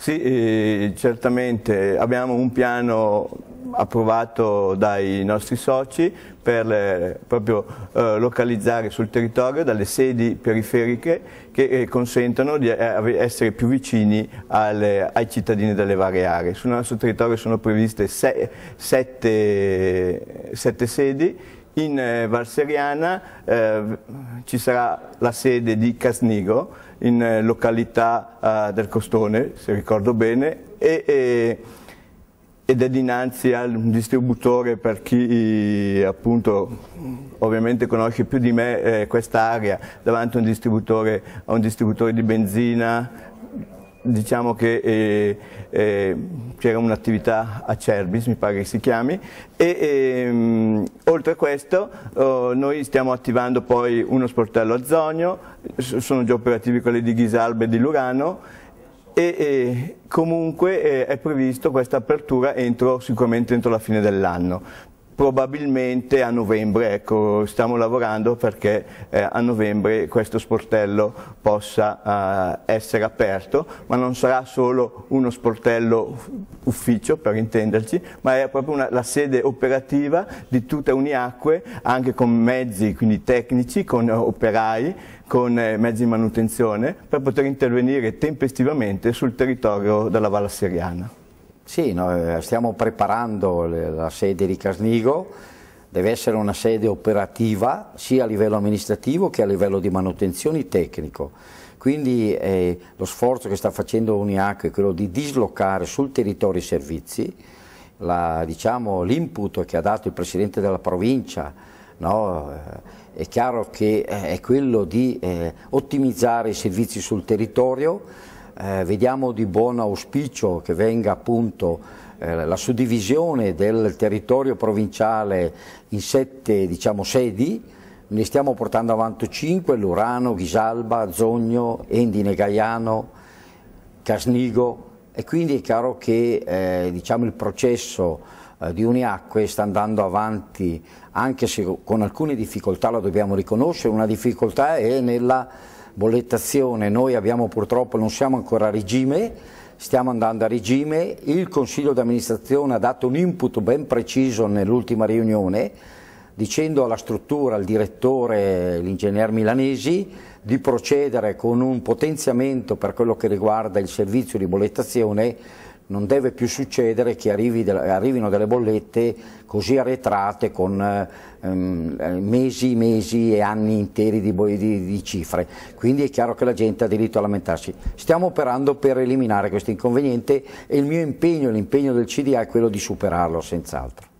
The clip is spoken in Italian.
Sì, eh, certamente abbiamo un piano approvato dai nostri soci per eh, proprio eh, localizzare sul territorio delle sedi periferiche che consentono di essere più vicini alle, ai cittadini delle varie aree. Sul nostro territorio sono previste sette, sette sedi in eh, Valseriana eh, ci sarà la sede di Casnigo, in eh, località eh, del Costone, se ricordo bene, e, e, ed è dinanzi al distributore per chi appunto ovviamente conosce più di me eh, quest'area, davanti a un, a un distributore, di benzina, diciamo che eh, eh, c'era un'attività a Cerbis, mi pare che si chiami, e ehm, oltre a questo oh, noi stiamo attivando poi uno sportello a Zonio, sono già operativi quelli di Ghisalbe e di Lurano, e, e comunque eh, è previsto questa apertura entro, sicuramente entro la fine dell'anno probabilmente a novembre, ecco, stiamo lavorando perché eh, a novembre questo sportello possa eh, essere aperto, ma non sarà solo uno sportello ufficio per intenderci, ma è proprio una, la sede operativa di tutta Uniacque, anche con mezzi quindi tecnici, con operai, con eh, mezzi di manutenzione, per poter intervenire tempestivamente sul territorio della Valle Seriana. Sì, no, eh, stiamo preparando la sede di Casnigo, deve essere una sede operativa sia a livello amministrativo che a livello di manutenzione tecnico. Quindi eh, lo sforzo che sta facendo Uniac è quello di dislocare sul territorio i servizi, diciamo, l'input diciamo, che ha dato il Presidente della provincia no, eh, è chiaro che eh, è quello di eh, ottimizzare i servizi sul territorio, eh, vediamo di buon auspicio che venga appunto eh, la suddivisione del territorio provinciale in sette diciamo, sedi, ne stiamo portando avanti cinque, Lurano, Ghisalba, Zogno, Endine Gaiano, Casnigo e quindi è chiaro che eh, diciamo, il processo eh, di Uniacque sta andando avanti anche se con alcune difficoltà, lo dobbiamo riconoscere, una difficoltà è nella bollettazione, noi abbiamo purtroppo, non siamo ancora a regime, stiamo andando a regime, il Consiglio d'amministrazione ha dato un input ben preciso nell'ultima riunione dicendo alla struttura, al direttore, l'ingegner Milanesi di procedere con un potenziamento per quello che riguarda il servizio di bollettazione non deve più succedere che arrivino delle bollette così arretrate con ehm, eh, mesi, mesi e anni interi di, di, di, cifre, quindi è chiaro che la gente ha diritto a lamentarsi. Stiamo operando per eliminare questo inconveniente e il mio impegno, l'impegno del CDA è quello di superarlo senz'altro.